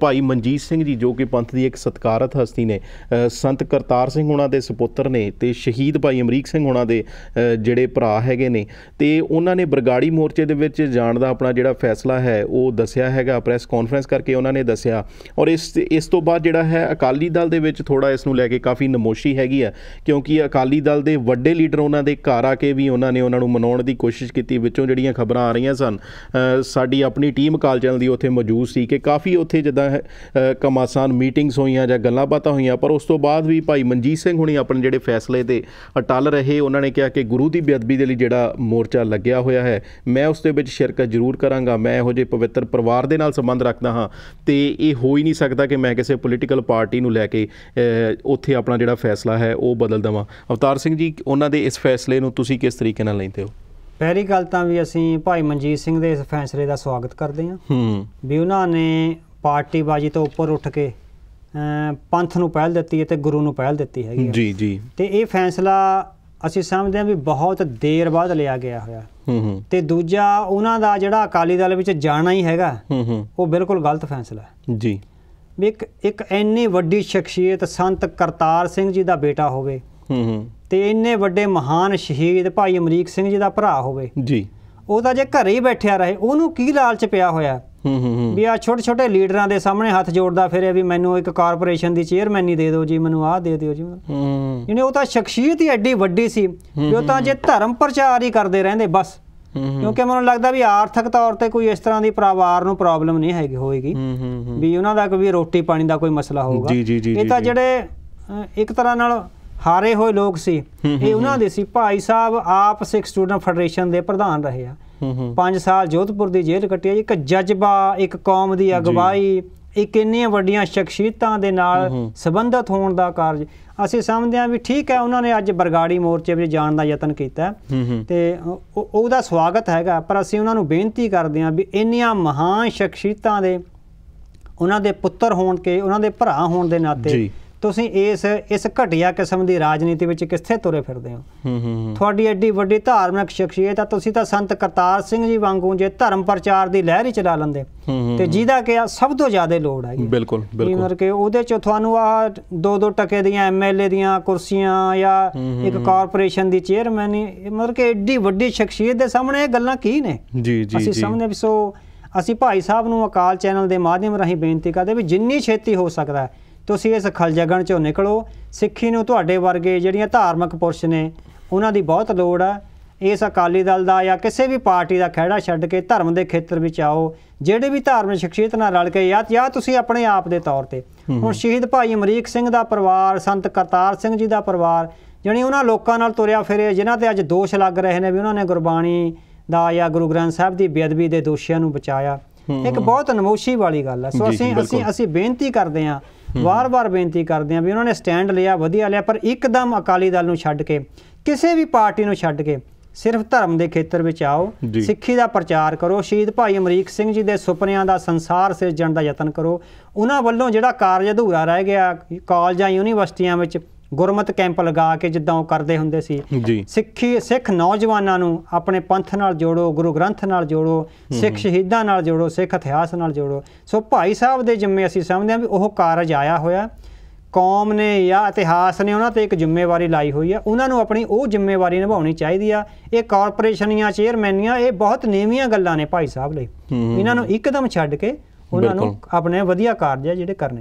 ਭਾਈ ਮਨਜੀਤ ਸਿੰਘ ਜੀ ਜੋ ਕਿ ਪੰਥ ਦੀ ਇੱਕ ਸਤਕਾਰਤ ਹਸਤੀ ਨੇ ਸੰਤ ਕਰਤਾਰ ਸਿੰਘ ਉਹਨਾਂ ਦੇ ਸੁਪੁੱਤਰ ਨੇ ਤੇ ਸ਼ਹੀਦ ਭਾਈ ਅਮਰੀਕ ਸਿੰਘ ਉਹਨਾਂ ਦੇ ਜਿਹੜੇ ਭਰਾ ਹੈਗੇ ਨੇ ਤੇ ਉਹਨਾਂ ਨੇ ਬਰਗਾੜੀ ਮੋਰਚੇ ਦੇ ਵਿੱਚ ਜਾਣ ਦਾ ਆਪਣਾ ਜਿਹੜਾ ਫੈਸਲਾ ਹੈ ਉਹ ਦੱਸਿਆ ਹੈਗਾ ਪ੍ਰੈਸ ਕਾਨਫਰੰਸ ਕਰਕੇ ਉਹਨਾਂ ਨੇ ਦੱਸਿਆ ਔਰ ਇਸ ਇਸ ਤੋਂ ਬਾਅਦ ਜਿਹੜਾ ਹੈ ਅਕਾਲੀ ਦਲ ਦੇ ਵਿੱਚ ਥੋੜਾ ਇਸ ਨੂੰ ਲੈ ਕੇ ਕਾਫੀ ਨਮੋਸ਼ੀ ਹੈਗੀ ਆ ਕਿਉਂਕਿ ਅਕਾਲੀ ਦਲ ਦੇ ਵੱਡੇ ਲੀਡਰ ਉਹਨਾਂ ਦੇ ਘਰ ਆ ਕੇ ਵੀ ਉਹਨਾਂ ਨੇ ਉਹਨਾਂ ਨੂੰ ਮਨਾਉਣ ਦੀ ਕੋਸ਼ਿਸ਼ ਕੀਤੀ ਵਿੱਚੋਂ ਜਿਹੜੀਆਂ ਖਬਰਾਂ ਆ ਰਹੀਆਂ ਸਨ ਸਾਡੀ ਆਪਣੀ ਟੀਮ ਕਾਲ ਚੈਨਲ ਦੀ ਉੱਥੇ ਮੌਜੂਦ ਸੀ ਕਿ ਕਾਫੀ ਉੱਥੇ ਜਿੱਦਾਂ ਕਮਾਸਾਨ ਮੀਟਿੰਗਸ ਹੋਈਆਂ ਜਾਂ ਗੱਲਾਂ ਬਾਤਾਂ ਹੋਈਆਂ ਪਰ ਉਸ ਤੋਂ ਬਾਅਦ ਵੀ ਭਾਈ ਮਨਜੀਤ ਸਿੰਘ ਹੁਣੀ ਆਪਣੇ ਜਿਹੜੇ ਫੈਸਲੇ ਤੇ ਅਟਲ ਰਹੇ ਉਹਨਾਂ ਨੇ ਕਿਹਾ ਕਿ ਗੁਰੂ ਦੀ ਬੇਅਦਬੀ ਦੇ ਲਈ ਜਿਹੜਾ ਮੋਰਚਾ ਲੱਗਿਆ ਹੋਇਆ ਹੈ ਮੈਂ ਉਸ ਦੇ ਵਿੱਚ ਸ਼ਿਰਕਤ ਜ਼ਰੂਰ ਕਰਾਂਗਾ ਮੈਂ ਇਹੋ ਜਿਹੇ ਪਵਿੱਤਰ ਪਰਿਵਾਰ ਦੇ ਨਾਲ ਸੰਬੰਧ ਰੱਖਦਾ ਹਾਂ ਤੇ ਇਹ ਹੋ ਹੀ ਨਹੀਂ ਸਕਦਾ ਕਿ ਮੈਂ ਕਿਸੇ ਪੋਲੀਟੀਕਲ ਪਾਰਟੀ ਨੂੰ ਲੈ ਕੇ ਉੱਥੇ ਆਪਣਾ ਜਿਹੜਾ ਫੈਸਲਾ ਹੈ ਉਹ ਬਦਲ ਦਵਾਂ ਅਵਤਾਰ ਸਿੰਘ ਜੀ ਉਹਨਾਂ ਦੇ ਇਸ ਫੈਸਲੇ ਨੂੰ ਤੁਸੀਂ ਕਿਸ ਤਰੀਕੇ ਨਾਲ ਲੈਂਦੇ ਹੋ ਪਹਿਲੀ ਗੱਲ ਤਾਂ ਵੀ ਅਸੀਂ ਭਾਈ ਮਨਜੀਤ ਸਿੰਘ ਦੇ ਇਸ ਫੈਸਲੇ ਦਾ ਸਵਾਗਤ ਕਰਦੇ ਹਾਂ ਹੂੰ ਵੀ ਉਹਨਾਂ ਨੇ ਪਾਰਟੀ ਬਾਜੀ ਤੋਂ ਉੱਪਰ ਉੱਠ ਕੇ ਪੰਥ ਨੂੰ ਪਹਿਲ ਦਿੱਤੀ ਹੈ ਤੇ ਗੁਰੂ ਨੂੰ ਪਹਿਲ ਦਿੱਤੀ ਹੈਗੀ ਜੀ ਜੀ ਤੇ ਇਹ ਫੈਸਲਾ ਅਸੀਂ ਸਮਝਦੇ ਹਾਂ ਵੀ ਬਹੁਤ ਦੇਰ ਬਾਅਦ ਲਿਆ ਗਿਆ ਹੋਇਆ ਹੂੰ ਹੂੰ ਤੇ ਦੂਜਾ ਉਹਨਾਂ ਦਾ ਜਿਹੜਾ ਅਕਾਲੀ ਦਲ ਵਿੱਚ ਜਾਣਾ ਹੀ ਹੈਗਾ ਹੂੰ ਹੂੰ ਉਹ ਬਿਲਕੁਲ ਗਲਤ ਫੈਸਲਾ ਹੈ ਜੀ ਵੀ ਇੱਕ ਇੱਕ ਐਨੀ ਵੱਡੀ ਸ਼ਖਸੀਅਤ ਸੰਤ ਕਰਤਾਰ ਸਿੰਘ ਜੀ ਦਾ ਬੇਟਾ ਹੋਵੇ ਹੂੰ ਹੂੰ ਤੇ ਇੰਨੇ ਵੱਡੇ ਮਹਾਨ ਸ਼ਹੀਦ ਭਾਈ ਅਮਰੀਕ ਸਿੰਘ ਜੀ ਦਾ ਭਰਾ ਹੋਵੇ ਜੀ ਉਹਦਾ ਜੇ ਘਰੇ ਹੀ ਬੈਠਿਆ ਰਹੇ ਉਹਨੂੰ ਕੀ ਲਾਲਚ ਪਿਆ ਹੋਇਆ ਵੀ ਆ ਛੋਟੇ ਛੋਟੇ ਲੀਡਰਾਂ ਦੇ ਸਾਹਮਣੇ ਹੱਥ ਜੋੜਦਾ ਫਿਰਿਆ ਵੀ ਮੈਨੂੰ ਇੱਕ ਕਾਰਪੋਰੇਸ਼ਨ ਦੀ ਚੇਅਰਮੈਨੀ ਦੇ ਦਿਓ ਜੀ ਮੈਨੂੰ ਆਹ ਦੇ ਦਿਓ ਜੀ ਹੂੰ ਯਾਨੀ ਉਹ ਤਾਂ ਸ਼ਖਸੀਅਤ ਹੀ ਐਡੀ ਵੱਡੀ ਸੀ ਵੀ ਉਹ ਤਾਂ ਜੇ ਧਰਮ ਪ੍ਰਚਾਰ ਹੀ ਕਰਦੇ ਰਹਿੰਦੇ ਬਸ ਕਿਉਂਕਿ ਮੈਨੂੰ ਲੱਗਦਾ ਵੀ ਆਰਥਿਕ ਤੌਰ ਤੇ ਕੋਈ ਇਸ ਤਰ੍ਹਾਂ ਦੀ ਪਰਿਵਾਰ ਨੂੰ ਪ੍ਰੋਬਲਮ ਨਹੀਂ ਹੈਗੀ ਹੋਏਗੀ ਵੀ ਉਹਨਾਂ ਦਾ ਕੋਈ ਰੋਟੀ ਪਾਣੀ ਦਾ ਕੋਈ ਮਸਲਾ ਹੋਊਗਾ ਇਹ ਤਾਂ ਜਿਹੜੇ ਇੱਕ ਤਰ੍ਹਾਂ ਨਾਲ ਹਾਰੇ ਹੋਏ ਲੋਕ ਸੀ ਇਹ ਉਹਨਾਂ ਦੇ ਸੀ ਭਾਈ ਸਾਹਿਬ ਆਪ ਸਿੱਖ ਸਟੂਡੈਂਟ ਫੈਡਰੇਸ਼ਨ ਦੇ ਪ੍ਰਧਾਨ ਰਹੇ ਆ 5 ਸਾਲ ਜੋਧਪੁਰ ਦੀ ਜੇਲ੍ਹ ਕੱਟਿਆ ਇੱਕ ਜਜ਼ਬਾ ਇੱਕ ਕੌਮ ਦੀ ਅਗਵਾਈ ਇੱਕ ਇੰਨੀਆਂ ਵੱਡੀਆਂ ਸ਼ਖਸੀਅਤਾਂ ਦੇ ਨਾਲ ਸੰਬੰਧਤ ਹੋਣ ਦਾ ਕਾਰਜ ਅਸੀਂ ਸਮਝਦੇ ਹਾਂ ਵੀ ਠੀਕ ਹੈ ਉਹਨਾਂ ਨੇ ਅੱਜ ਬਰਗਾੜੀ ਮੋਰਚੇ ਵਿੱਚ ਜਾਣ ਦਾ ਯਤਨ ਕੀਤਾ ਤੇ ਉਹਦਾ ਸਵਾਗਤ ਹੈਗਾ ਪਰ ਅਸੀਂ ਉਹਨਾਂ ਨੂੰ ਬੇਨਤੀ ਕਰਦੇ ਹਾਂ ਵੀ ਇੰਨੀਆਂ ਮਹਾਨ ਸ਼ਖਸੀਅਤਾਂ ਦੇ ਉਹਨਾਂ ਦੇ ਪੁੱਤਰ ਹੋਣ ਕੇ ਉਹਨਾਂ ਦੇ ਭਰਾ ਹੋਣ ਦੇ ਨਾਤੇ ਤੁਸੀਂ ਇਸ ਇਸ ਘਟਿਆ ਕਿਸਮ ਦੀ ਰਾਜਨੀਤੀ ਵਿੱਚ ਕਿੱਥੇ ਤੁਰੇ ਫਿਰਦੇ ਹੋ ਤੁਹਾਡੀ ਐਡੀ ਵੱਡੀ ਧਾਰਮਿਕ ਸ਼ਖਸੀਅਤ ਆ ਤੁਸੀਂ ਤਾਂ ਸੰਤ ਕਰਤਾਰ ਸਿੰਘ ਜੀ ਵਾਂਗੂ ਜੇ ਧਰਮ ਪ੍ਰਚਾਰ ਦੀ ਲਹਿਰ ਹੀ ਚਲਾ ਲੈਂਦੇ ਤੇ ਜਿਹਦਾ ਕਿ ਆ ਸਭ ਤੋਂ ਜ਼ਿਆਦਾ ਲੋੜ ਆਈ ਬਿਲਕੁਲ ਬਿਲਕੁਲ ਕਿ ਉਹਦੇ ਚ ਤੁਹਾਨੂੰ ਆ ਦੋ ਦੋ ਟਕੇ ਦੀਆਂ ਐਮਐਲਏ ਦੀਆਂ ਕੁਰਸੀਆਂ ਜਾਂ ਇੱਕ ਕਾਰਪੋਰੇਸ਼ਨ ਦੀ ਚੇਅਰਮੈਨ ਮਤਲਬ ਕਿ ਐਡੀ ਵੱਡੀ ਸ਼ਖਸੀਅਤ ਦੇ ਸਾਹਮਣੇ ਇਹ ਗੱਲਾਂ ਕੀ ਨੇ ਜੀ ਜੀ ਅਸੀਂ ਸਮਝਦੇ ਵੀ ਸੋ ਅਸੀਂ ਭਾਈ ਸਾਹਿਬ ਨੂੰ ਅਕਾਲ ਚੈਨਲ ਦੇ ਮਾਧਿਅਮ ਰਾਹੀਂ ਬੇਨਤੀ ਕਰਦੇ ਵੀ ਜਿੰਨੀ ਛੇਤੀ ਹੋ ਸਕਦਾ ਹੈ ਤੁਸੀਂ ਇਸ ਖਲਜਗਣ ਚੋਂ ਨਿਕਲੋ ਸਿੱਖੀ ਨੂੰ ਤੁਹਾਡੇ ਵਰਗੇ ਜਿਹੜੀਆਂ ਧਾਰਮਿਕ ਪੁਰਸ਼ ਨੇ ਉਹਨਾਂ ਦੀ ਬਹੁਤ ਲੋੜ ਆ ਇਸ ਅਕਾਲੀ ਦਲ ਦਾ ਜਾਂ ਕਿਸੇ ਵੀ ਪਾਰਟੀ ਦਾ ਖਹਿੜਾ ਛੱਡ ਕੇ ਧਰਮ ਦੇ ਖੇਤਰ ਵਿੱਚ ਆਓ ਜਿਹੜੇ ਵੀ ਧਾਰਮਿਕ ਸ਼ਖਸੀਅਤ ਨਾਲ ਰਲ ਕੇ ਜਾਂ ਜਾਂ ਤੁਸੀਂ ਆਪਣੇ ਆਪ ਦੇ ਤੌਰ ਤੇ ਹੁਣ ਸ਼ਹੀਦ ਭਾਈ ਅਮਰੀਕ ਸਿੰਘ ਦਾ ਪਰਿਵਾਰ ਸੰਤ ਕਰਤਾਰ ਸਿੰਘ ਜੀ ਦਾ ਪਰਿਵਾਰ ਜਾਨੀ ਉਹਨਾਂ ਲੋਕਾਂ ਨਾਲ ਤੁਰਿਆ ਫਿਰੇ ਜਿਨ੍ਹਾਂ ਤੇ ਅੱਜ ਦੋਸ਼ ਲੱਗ ਰਹੇ ਨੇ ਵੀ ਉਹਨਾਂ ਨੇ ਗੁਰਬਾਣੀ ਦਾ ਜਾਂ ਗੁਰੂ ਗ੍ਰੰਥ ਸਾਹਿਬ ਦੀ ਬੇਅਦਬੀ ਦੇ ਦੋਸ਼ੀਆਂ ਨੂੰ ਬਚਾਇਆ ਇੱਕ ਬਹੁਤ ਨਮੋਸ਼ੀ ਵਾਲੀ ਗੱਲ ਹੈ ਸੋ ਅਸੀਂ ਅਸੀਂ ਅਸੀਂ ਬੇਨਤੀ ਕਰਦੇ ਹਾਂ ਵਾਰ-ਵਾਰ ਬੇਨਤੀ ਕਰਦੇ ਆ ਵੀ ਉਹਨਾਂ ਨੇ ਸਟੈਂਡ ਲਿਆ ਵਧੀਆ ਲਿਆ ਪਰ ਇੱਕਦਮ ਅਕਾਲੀ ਦਲ ਨੂੰ ਛੱਡ ਕੇ ਕਿਸੇ ਵੀ ਪਾਰਟੀ ਨੂੰ ਛੱਡ ਕੇ ਸਿਰਫ ਧਰਮ ਦੇ ਖੇਤਰ ਵਿੱਚ ਆਓ ਸਿੱਖੀ ਦਾ ਪ੍ਰਚਾਰ ਕਰੋ ਸ਼ਹੀਦ ਭਾਈ ਅਮਰੀਕ ਸਿੰਘ ਜੀ ਦੇ ਸੁਪਨਿਆਂ ਦਾ ਸੰਸਾਰ ਸਿਰਜਣ ਦਾ ਯਤਨ ਕਰੋ ਉਹਨਾਂ ਵੱਲੋਂ ਜਿਹੜਾ ਕਾਰਜ ਅਧੂਰਾ ਰਹਿ ਗਿਆ ਕਾਲਜਾਂ ਯੂਨੀਵਰਸਿਟੀਆਂ ਵਿੱਚ ਗੁਰਮਤ ਕੈਂਪ ਲਗਾ ਕੇ ਜਿੱਦਾਂ ਉਹ ਕਰਦੇ ਹੁੰਦੇ ਸੀ ਸਿੱਖੀ ਸਿੱਖ ਨੌਜਵਾਨਾਂ ਨੂੰ ਆਪਣੇ ਪੰਥ ਨਾਲ ਜੋੜੋ ਗੁਰੂ ਗ੍ਰੰਥ ਨਾਲ ਜੋੜੋ ਸਿੱਖ ਸ਼ਹੀਦਾਂ ਨਾਲ ਜੋੜੋ ਸਿੱਖ ਇਤਿਹਾਸ ਨਾਲ ਜੋੜੋ ਸੋ ਭਾਈ ਸਾਹਿਬ ਦੇ ਜਿੰਮੇ ਅਸੀਂ ਸਮਝਦੇ ਹਾਂ ਵੀ ਉਹ ਕਾਰਜ ਆਇਆ ਹੋਇਆ ਕੌਮ ਨੇ ਜਾਂ ਇਤਿਹਾਸ ਨੇ ਉਹਨਾਂ ਤੇ ਇੱਕ ਜ਼ਿੰਮੇਵਾਰੀ ਲਾਈ ਹੋਈ ਆ ਉਹਨਾਂ ਨੂੰ ਆਪਣੀ ਉਹ ਜ਼ਿੰਮੇਵਾਰੀ ਨਿਭਾਉਣੀ ਚਾਹੀਦੀ ਆ ਇਹ ਕਾਰਪੋਰੇਸ਼ਨੀਆਂ ਚੇਅਰਮੈਨੀਆਂ ਇਹ ਬਹੁਤ ਨੀਵੀਆਂ ਗੱਲਾਂ ਨੇ ਭਾਈ ਸਾਹਿਬ ਲਈ ਇਹਨਾਂ ਨੂੰ ਇੱਕਦਮ ਛੱਡ ਕੇ ਉਹਨਾਂ ਨੂੰ ਆਪਣੇ ਵਧੀਆ ਕਾਰਜ ਜਿਹੜੇ ਕਰਨੇ